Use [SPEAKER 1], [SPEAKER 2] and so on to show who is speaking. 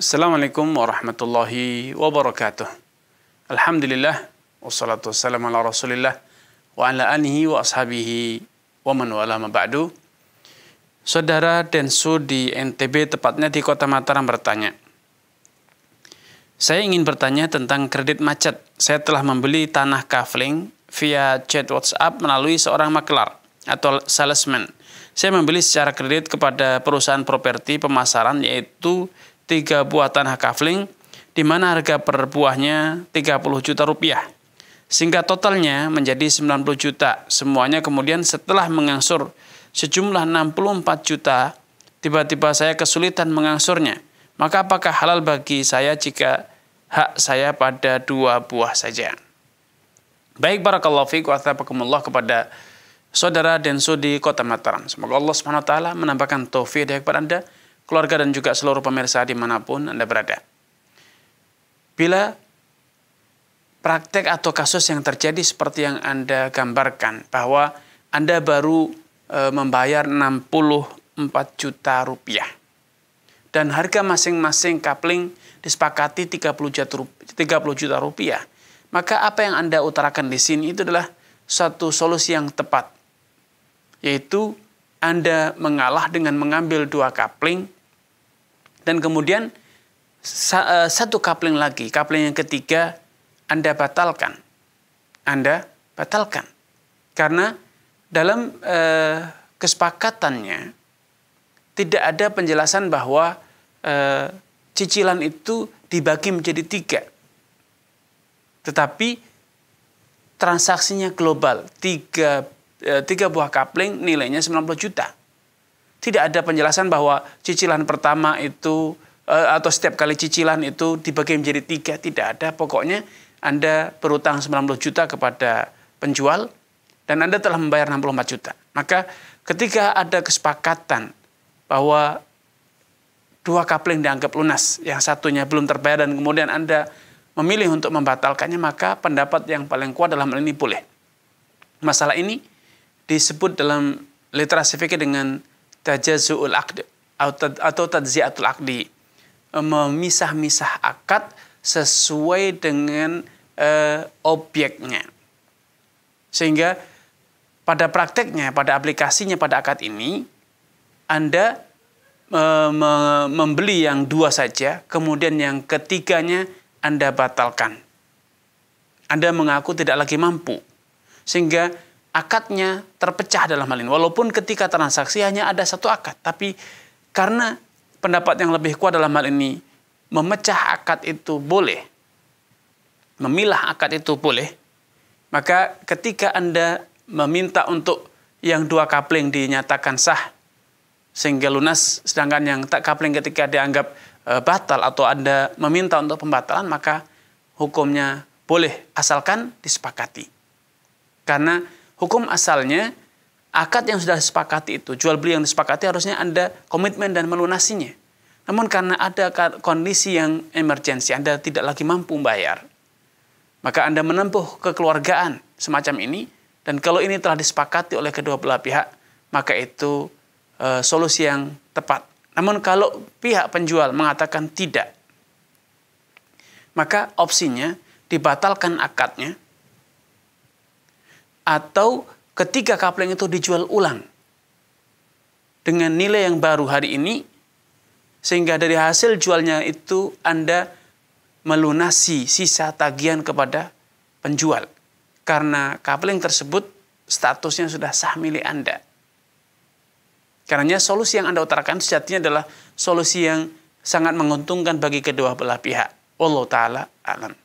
[SPEAKER 1] Assalamualaikum warahmatullahi wabarakatuh. Alhamdulillah, wassalatu wassalamu ala rasulillah, wa ala alihi wa ashabihi wa man wala ba'du. Saudara Densu di NTB, tepatnya di kota Mataram bertanya, saya ingin bertanya tentang kredit macet. Saya telah membeli tanah kafling via chat WhatsApp melalui seorang maklar atau salesman. Saya membeli secara kredit kepada perusahaan properti pemasaran yaitu tiga buah tanah kafling, di mana harga per buahnya 30 juta rupiah. Sehingga totalnya menjadi 90 juta. Semuanya kemudian setelah mengangsur sejumlah 64 juta, tiba-tiba saya kesulitan mengangsurnya. Maka apakah halal bagi saya jika hak saya pada dua buah saja? Baik barakallahu fiik wa kepada saudara Denso di Kota Mataram. Semoga Allah swt menambahkan taufik kepada Anda keluarga dan juga seluruh pemirsa dimanapun Anda berada. Bila praktek atau kasus yang terjadi seperti yang Anda gambarkan, bahwa Anda baru e, membayar 64 juta rupiah, dan harga masing-masing kapling disepakati 30 juta, 30 juta rupiah, maka apa yang Anda utarakan di sini itu adalah satu solusi yang tepat, yaitu Anda mengalah dengan mengambil dua kapling dan kemudian eh, satu kapling lagi, kapling yang ketiga Anda batalkan. Anda batalkan. Karena dalam eh, kesepakatannya tidak ada penjelasan bahwa eh, cicilan itu dibagi menjadi tiga. Tetapi transaksinya global, tiga, eh, tiga buah kapling nilainya 90 juta. Tidak ada penjelasan bahwa cicilan pertama itu eh, atau setiap kali cicilan itu dibagi menjadi tiga. Tidak ada. Pokoknya Anda berutang 90 juta kepada penjual dan Anda telah membayar 64 juta. Maka ketika ada kesepakatan bahwa dua kapling dianggap lunas, yang satunya belum terbayar dan kemudian Anda memilih untuk membatalkannya, maka pendapat yang paling kuat dalam hal ini boleh. Masalah ini disebut dalam literasi fikih dengan tajazuul akd atau tadziatul akdi eh, memisah-misah akad sesuai dengan eh, objeknya. Sehingga pada prakteknya, pada aplikasinya pada akad ini Anda eh, membeli yang dua saja, kemudian yang ketiganya Anda batalkan. Anda mengaku tidak lagi mampu. Sehingga akadnya terpecah dalam hal ini. Walaupun ketika transaksi hanya ada satu akad, tapi karena pendapat yang lebih kuat dalam hal ini memecah akad itu boleh, memilah akad itu boleh, maka ketika Anda meminta untuk yang dua kapling dinyatakan sah sehingga lunas, sedangkan yang tak kapling ketika dianggap e, batal atau Anda meminta untuk pembatalan, maka hukumnya boleh asalkan disepakati. Karena hukum asalnya akad yang sudah disepakati itu, jual beli yang disepakati harusnya Anda komitmen dan melunasinya. Namun karena ada kondisi yang emergensi, Anda tidak lagi mampu membayar, maka Anda menempuh kekeluargaan semacam ini, dan kalau ini telah disepakati oleh kedua belah pihak, maka itu e, solusi yang tepat. Namun kalau pihak penjual mengatakan tidak, maka opsinya dibatalkan akadnya, atau ketika kapling itu dijual ulang dengan nilai yang baru hari ini sehingga dari hasil jualnya itu Anda melunasi sisa tagihan kepada penjual karena kapling tersebut statusnya sudah sah milik Anda. karenanya solusi yang Anda utarakan sejatinya adalah solusi yang sangat menguntungkan bagi kedua belah pihak. Allah Ta'ala alam.